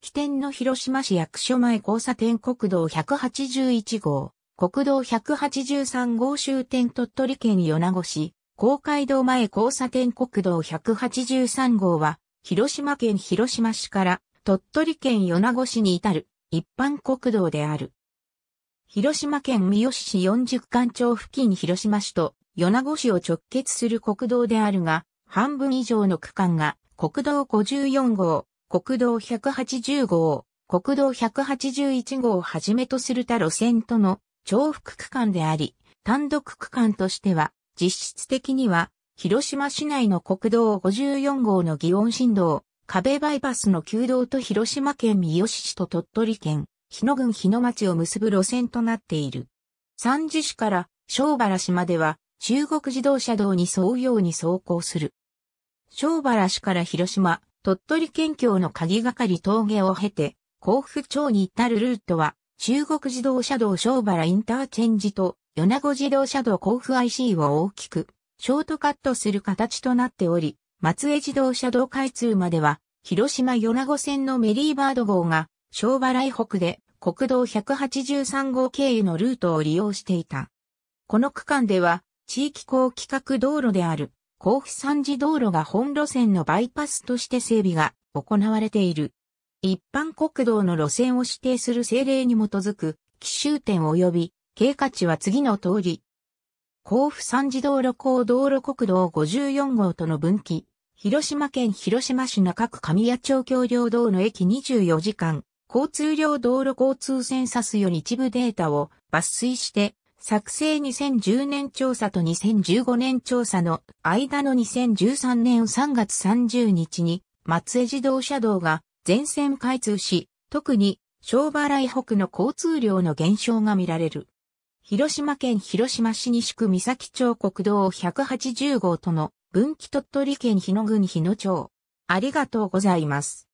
起点の広島市役所前交差点国道181号、国道183号終点鳥取県米子市、公会堂前交差点国道183号は、広島県広島市から鳥取県米子市に至る一般国道である。広島県三好市40間町付近広島市と米子市を直結する国道であるが、半分以上の区間が国道54号、国道180号、国道181号をはじめとする他路線との重複区間であり、単独区間としては、実質的には、広島市内の国道54号の祇園新道、壁バイパスの旧道と広島県三好市と鳥取県、日野郡日野町を結ぶ路線となっている。三次市から小原市までは、中国自動車道に沿うように走行する。小原市から広島、鳥取県境の鍵がかり峠を経て、甲府町に至るルートは、中国自動車道小原インターチェンジと、米子自動車道甲府 IC を大きく、ショートカットする形となっており、松江自動車道開通までは、広島米子線のメリーバード号が、小原以北で国道183号経由のルートを利用していた。この区間では、地域高規格道路である甲府山次道路が本路線のバイパスとして整備が行われている。一般国道の路線を指定する政令に基づく、奇襲点及び、経過値は次の通り。甲府山次道路高道路国道54号との分岐、広島県広島市中区神谷町橋梁道の駅24時間、交通量道路交通線サすより一部データを抜粋して、作成2010年調査と2015年調査の間の2013年3月30日に松江自動車道が全線開通し、特に小原い北の交通量の減少が見られる。広島県広島市西区三崎町国道180号との分岐鳥取県日野郡日野町。ありがとうございます。